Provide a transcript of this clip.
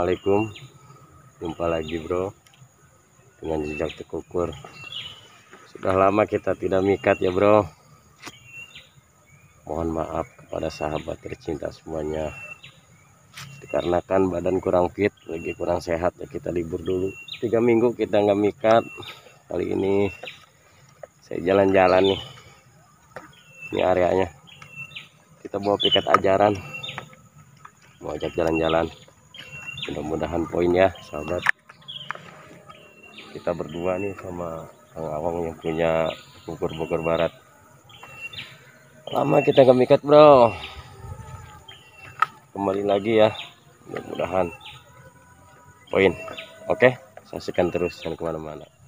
Assalamualaikum jumpa lagi bro dengan jejak tekukur sudah lama kita tidak mikat ya bro mohon maaf kepada sahabat tercinta semuanya dikarenakan badan kurang fit lagi kurang sehat ya kita libur dulu tiga minggu kita nggak mikat kali ini saya jalan-jalan nih ini areanya kita bawa piket ajaran mau ajak jalan-jalan mudah-mudahan poin ya sahabat kita berdua nih sama Kang Awang yang punya Bogor Bogor Barat lama kita gak mikat bro kembali lagi ya mudah-mudahan poin oke saksikan terus jangan kemana-mana